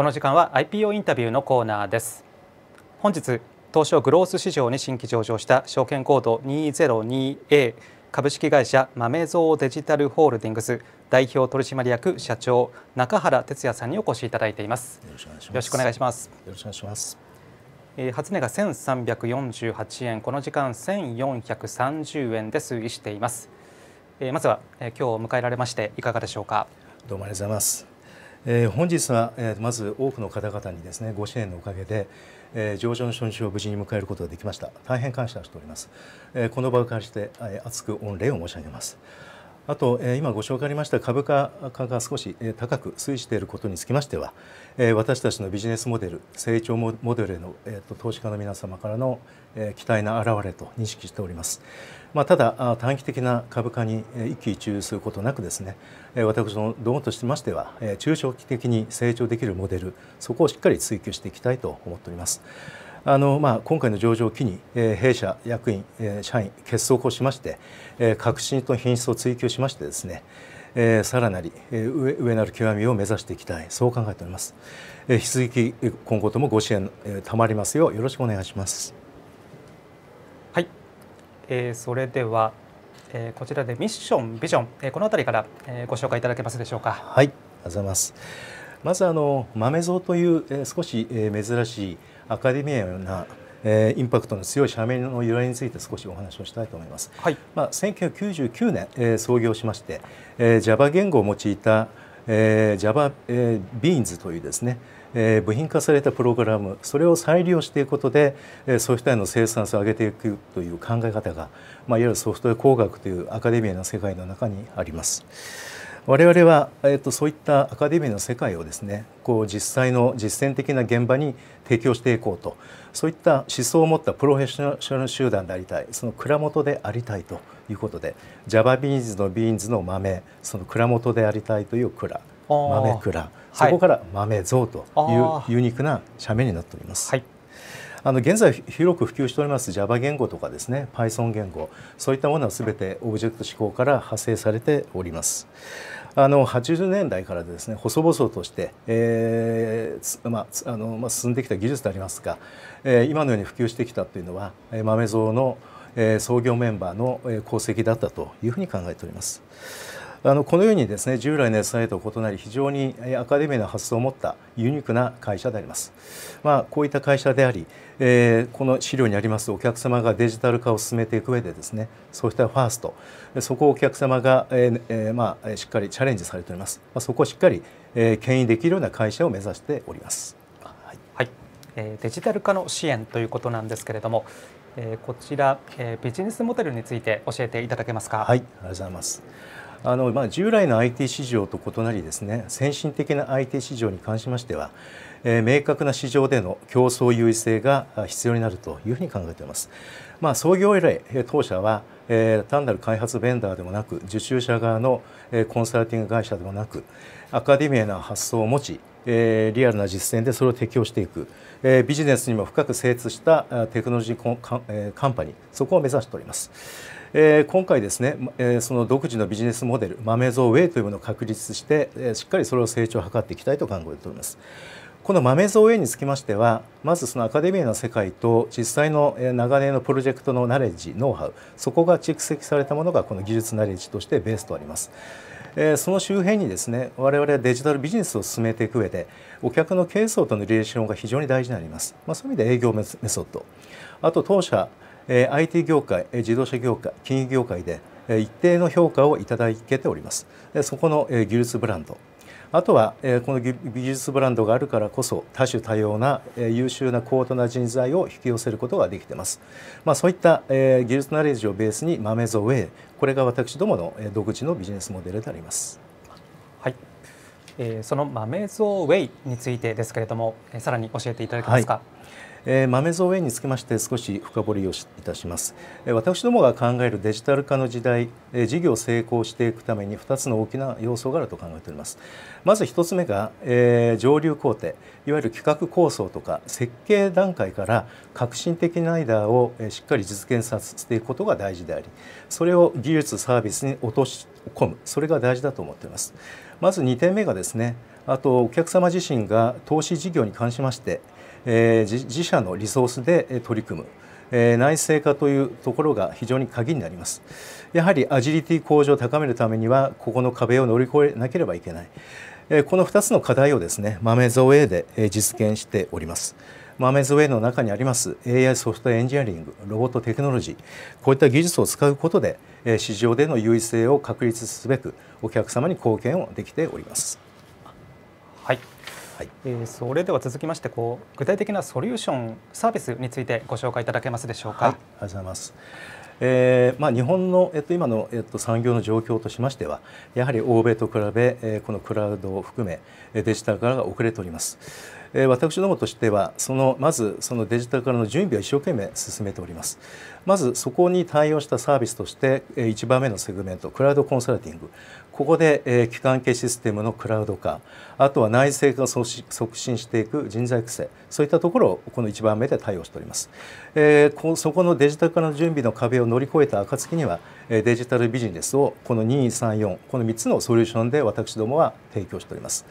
この時間は IPO インタビューのコーナーです本日東証グロース市場に新規上場した証券コード 202A 株式会社豆蔵デジタルホールディングス代表取締役社長中原哲也さんにお越しいただいていますよろしくお願いしますよろしくお願いします初値が1348円この時間1430円で推移していますまずは今日を迎えられましていかがでしょうかどうもありがとうございますえー、本日は、えー、まず多くの方々にですねご支援のおかげで、えー、上場の初日を無事に迎えることができました大変感謝しております、えー、この場を借りて、えー、厚く御礼を申し上げますあと、えー、今ご紹介ありました株価が少し、えー、高く推移していることにつきましては、えー、私たちのビジネスモデル成長モデルへの、えーと、投資家の皆様からの、えー、期待の表れと認識しております。まあ、ただ短期的な株価に一喜一憂することなくですね私のどうとしましては中長期的に成長できるモデルそこをしっかり追求していきたいと思っております。あのまあ、今回の上場を機に、えー、弊社役員、えー、社員結束をしまして、えー、革新と品質を追求しましてですね、えー、さらなり、えー、上上なる極みを目指していきたいそう考えております、えー、引き続き今後ともご支援、えー、まりますようよろしくお願いしますはい、えー、それでは、えー、こちらでミッションビジョン、えー、このあたりから、えー、ご紹介いただけますでしょうかはいありがとうございますまずあの豆蔵という、えー、少し、えー、珍しいアカデミアのなえー、インパクトの強い社名の由来について少しお話をしたいと思います。はい、まあ1999年、えー、創業しまして、えー、Java 言語を用いた、えー、Java、ー、Beans というですね、えー、部品化されたプログラムそれを再利用していくことで、えー、ソフトウェアの生産性を上げていくという考え方が、まあ、いわゆるソフトウェア工学というアカデミアの世界の中にあります。我々は、えーと、そういったアカデミーの世界をですねこう実際の実践的な現場に提供していこうとそういった思想を持ったプロフェッショナル集団でありたいその蔵元でありたいということで j a v a ー e a のビーンズの豆その蔵元でありたいという蔵豆蔵そこから豆像というユニークな社名になっております。はいあの現在広く普及しております Java 言語とかですね Python 言語そういったものは全てオブジェクト指向から派生されております。あの80年代からですね細々として、えーまあのまあ、進んできた技術でありますが、えー、今のように普及してきたというのは豆蔵の、創業メンバーの功績だったというふうに考えております。あのこのようにですね従来の SI と異なり非常にアカデミーの発想を持ったユニークな会社であります。まあ、こういった会社であり、えー、この資料にありますお客様がデジタル化を進めていく上でですねそうしたファーストそこをお客様が、えーまあ、しっかりチャレンジされております、まあ、そこをしっかり、えー、牽引できるような会社を目指しております。はい、はい、えー、デジタル化の支援ということなんですけれども、えー、こちら、えー、ビジネスモデルについて教えていただけますか。はい、ありがとうございます。あのまあ、従来の IT 市場と異なりですね先進的な IT 市場に関しましては、えー、明確な市場での競争優位性が必要になるというふうに考えています。まあ、創業以来当社は、え単なる開発ベンダーでもなく受注者側の、えコンサルティング会社でもなくアカデミアな発想を持ちえリアルな実践でそれを適用していく、えビジネスにも深く精通したテクノロジーカンパニーそこを目指しております。えー、今回ですね、えー、その独自のビジネスモデル豆蔵ウェイというものを確立して、えー、しっかりそれを成長を図っていきたいと考えております。この豆蔵ウェイにつきましてはまずそのアカデミーの世界と実際の長年のプロジェクトのナレッジノウハウそこが蓄積されたものがこの技術ナレッジとしてベースとあります。えー、その周辺にですね我々はデジタルビジネスを進めていく上でお客の経営層とのリレーションが非常に大事になります、まあ、そういう意味で営業メソッドあと当社え IT 業界、自動車業界、金融業界で一定の評価をいただけております。そこの技術ブランドあとは、えこの技術ブランドがあるからこそ多種多様な、え優秀な高度な人材を引き寄せることができています、まあ、そういった、え技術ナレッジをベースに豆ぞウェイこれが私どもの、え独自のビジネスモデルであります。はいその豆ぞウェイについてですけれども、さらに教えていただけますか。はい豆造園につきまして少し深掘りをいたします、私どもが考えるデジタル化の時代、事業を成功していくために2つの大きな要素があると考えておりますまず1つ目が、上流工程いわゆる企画構想とか設計段階から革新的なアイダーをしっかり実現させていくことが大事でありそれを技術サービスに落とし込むそれが大事だと思っていますまず2点目がですねあとお客様自身が投資事業に関しまして、えー、自社のリソースで取り組む、えー、内製化というところが非常に鍵になりますやはりアジリティ向上を高めるためにはここの壁を乗り越えなければいけない、えー、この2つの課題をですね豆ェイで実現しておりますメズウェイの中にあります AI ソフトエンジニアリングロボットテクノロジーこういった技術を使うことで市場での優位性を確立すべくお客様に貢献をできております。はいはい、えそれでは続きましてこう具体的なソリューションサービスについてご紹介いただけますでしょうか。はい、ありがとうございます。えーまあ、日本の、えっと、今の、えっと、産業の状況としましてはやはり欧米と比べ、えー、このクラウドを含めデジタル化が遅れております。えー、私どもとしてはそのまずそのデジタルからの準備を一生懸命進めておりますまずそこに対応したサービスとして、え1番目のセグメントクラウドコンサルティングここで、えー、機関系システムのクラウド化あとは内製化を促進していく人材育成そういったところをこの1番目で対応しております、えー、こそこのデジタル化の準備の壁を乗り越えた暁にはデジタルビジネスをこの2 3 4この3つのソリューションで私どもは提供しております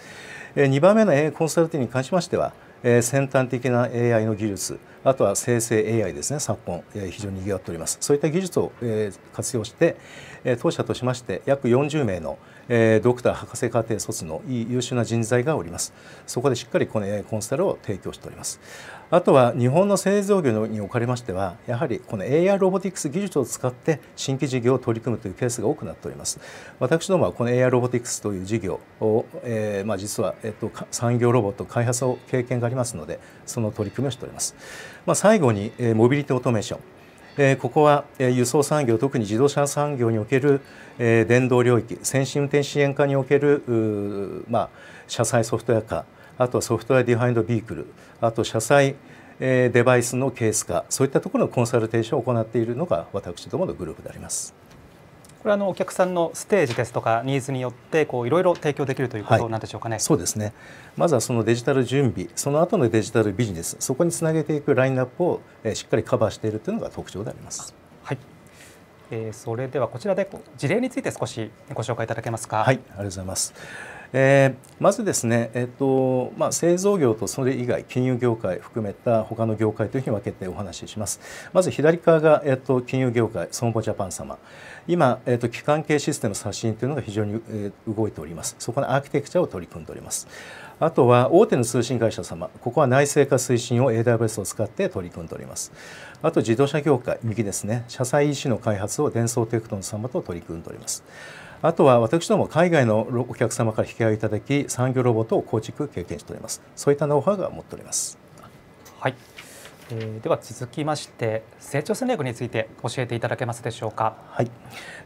え2番目の a コンサルティングに関しましてはえー、先端的な AI の技術あとは生成 AI ですね昨今、えー、非常に賑わっておりますそういった技術を、えー、活用して、えー、当社としまして約40名の、えー、ドクター博士課程卒のいい優秀な人材がおりますそこでしっかりこの AI コンサルを提供しておりますあとは日本の製造業におかれましてはやはりこの AI ロボティクス技術を使って新規事業を取り組むというケースが多くなっております私どもはこの AI ロボティクスという事業を、えー、まあ、実は、えっと、産業ロボット開発を経験がありますのでその取り組みをしております、まあ、最後に、えー、モビリティオートメーションえここは、え輸送産業特に自動車産業における、え電動領域先進運転支援化における、まあ、車載ソフトウェア化あとソフトウェアディファインドビークルあと車載デバイスのケース化そういったところのコンサルテーションを行っているのが私どものグループであります。これはのお客さんのステージですとかニーズによってこういろいろ提供できるということなんでしょうかね、はい、そうですねまずはそのデジタル準備その後のデジタルビジネスそこにつなげていくラインナップをしっかりカバーしているというのが特徴であります。はいえー、それではこちらで事例について少しご紹介いただけますか。はい、ありがとうございます。えー、まずですね、えっとまあ、製造業とそれ以外金融業界含めた他の業界というふうに分けてお話ししますまず左側が、えっと、金融業界損保ジャパン様今、えっと、機関系システム刷新というのが非常に、えー、動いておりますそこのアーキテクチャを取り組んでおりますあとは大手の通信会社様ここは内製化推進を AWS を使って取り組んでおりますあと自動車業界右ですね車載 EC の開発を電装テクトン様と取り組んでおりますあとは私ども海外のお客様から引き合いいただき産業ロボットを構築経験しておりますそういったノウハウが持っておりますはい、えー、では続きまして成長戦略について教えていただけますでしょうかはい、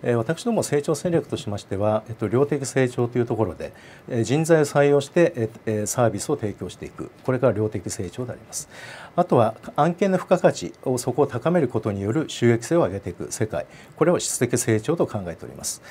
えー、私ども成長戦略としましては、えっと、量的成長というところで、えー、人材を採用して、えー、サービスを提供していくこれが量的成長でありますあとは案件の付加価値をそこを高めることによる収益性を上げていく世界これを質的成長と考えております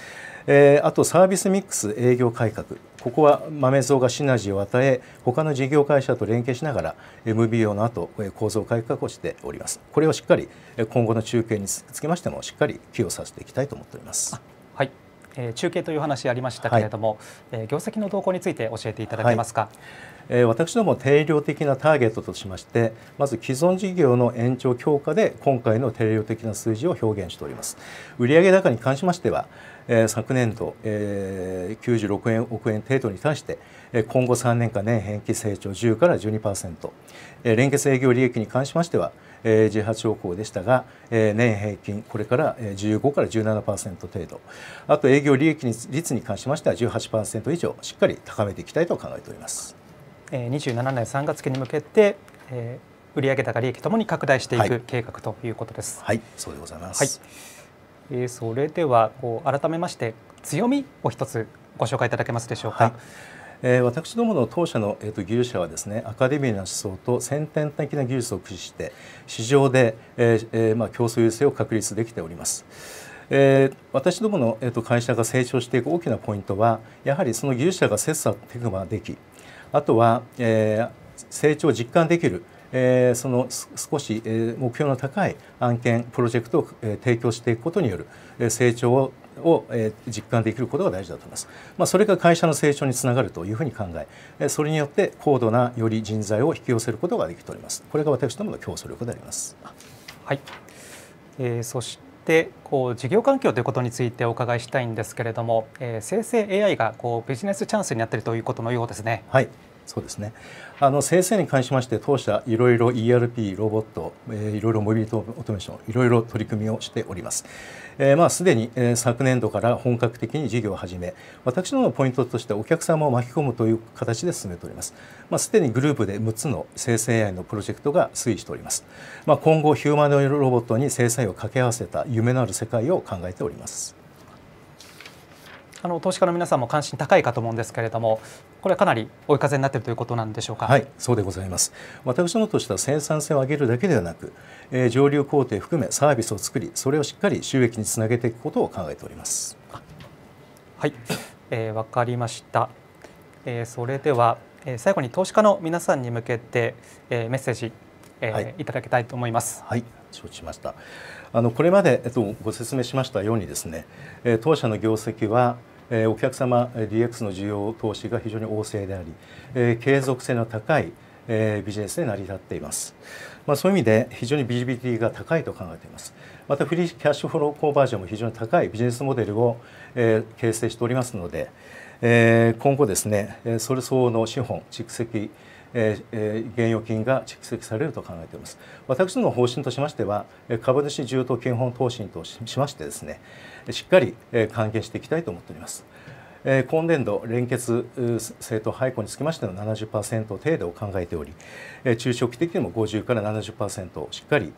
えー、あとサービスミックス営業改革ここは豆蔵がシナジーを与え他の事業会社と連携しながら MBO の後構造改革をしておりますこれをしっかり今後の中継につきましてもしっかり寄与させていきたいと思っておりますはい、え中継という話ありましたけれども、はい、え業績の動向について教えていただけますか、はいえ私ども定量的なターゲットとしましてまず既存事業の延長強化で今回の定量的な数字を表現しております売上高に関しましては、えー、昨年度、えー、96円億円程度に対して、えー、今後3年間年平均成長10から12%、えー、連結営業利益に関しましては、えー、18億でしたが、えー、年平均これから15から17%程度あと営業利益率に関しましては18%以上しっかり高めていきたいと考えております。27年3月期に向けて、えー売上高利益ともに拡大していく計画ということです。はい、はい、そうでございます。はいえー、それではこう改めまして強みを一つご紹介いただけますでしょうか。はいえ私どもの当社の、えー、と技術者はですねアカデミーの思想と先天的な技術を駆使して市場で、ええまあ、競争優勢を確立できております。え私どもの、えー、と会社が成長していく大きなポイントはやはりその技術者が切磋琢磨できあとは、え成長を実感できるえー、その少し、えー、目標の高い案件プロジェクトを、えー、提供していくことによる、えー、成長をを、え実感できることが大事だと思います。まあ、それが会社の成長につながるというふうに考え、えそれによって高度なより人材を引き寄せることができております。これが私どもの競争力であります。はい。えー、そしてこう事業環境ということについてお伺いしたいんですけれども、えー、生成 AI がこうビジネスチャンスになっているということのようですね。はい。そうですねあの生成に関しまして当社いろいろ ERP ロボット、えー、いろいろモビリティオートメーションいろいろ取り組みをしております、えー、まあすでに、えー、昨年度から本格的に事業を始め私どものポイントとしてお客様を巻き込むという形で進めておりますまあすでにグループで6つの生成 AI のプロジェクトが推移しておりますまあ今後ヒューマノイドロボットに生成 AI を掛け合わせた夢のある世界を考えておりますあの投資家の皆さんも関心高いかと思うんですけれども、これはかなり追い風になっているということなんでしょうか。はい、そうでございます。私のとしては生産性を上げるだけではなく、えー、上流工程含めサービスを作り、それをしっかり収益につなげていくことを考えております。はい、えー、わかりました。えー、それでは、えー、最後に投資家の皆さんに向けて、えー、メッセージ、えー、はい、いただきたいと思います。はい。承知しましたあのこれまで、えっと、ご説明しましたようにですね、え当社の業績はえお客様 DX の需要投資が非常に旺盛であり、え継続性の高い、えビジネスで成り立っています。まあ、そういう意味で非常にビジビリティが高いと考えています。またフリーキャッシュフローコンバージョンも非常に高いビジネスモデルを、え形成しておりますので、え今後ですね、それ相応の資本蓄積えー、現預金が蓄積されると考えています私の方針としましては株主重当権本投資としましてですねしっかり還元していきたいと思っております今年度連結政党廃校につきましての70%程度を考えており中長期的にも50から70%をしっかり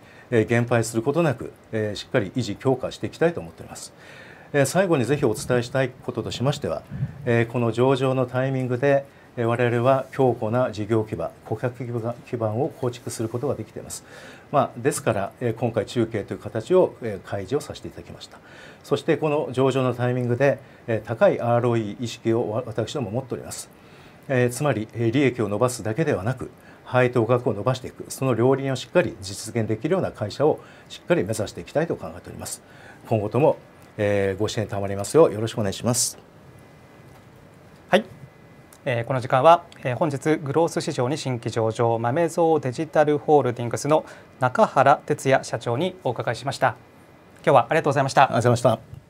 減廃することなくしっかり維持強化していきたいと思っております最後にぜひお伝えしたいこととしましてはこの上場のタイミングで我々は強固な事業基盤顧客基盤を構築することができています、まあ、ですから今回中継という形を開示をさせていただきましたそしてこの上場のタイミングで高い ROE 意識を私ども持っておりますつまり利益を伸ばすだけではなく配当額を伸ばしていくその両輪をしっかり実現できるような会社をしっかり目指していきたいと考えております今後ともご支援賜りますようよろしくお願いしますはいえこの時間は、え本日グロース市場に新規上場豆蔵デジタルホールディングスの中原哲也社長にお伺いしました今日はありがとうございましたありがとうございました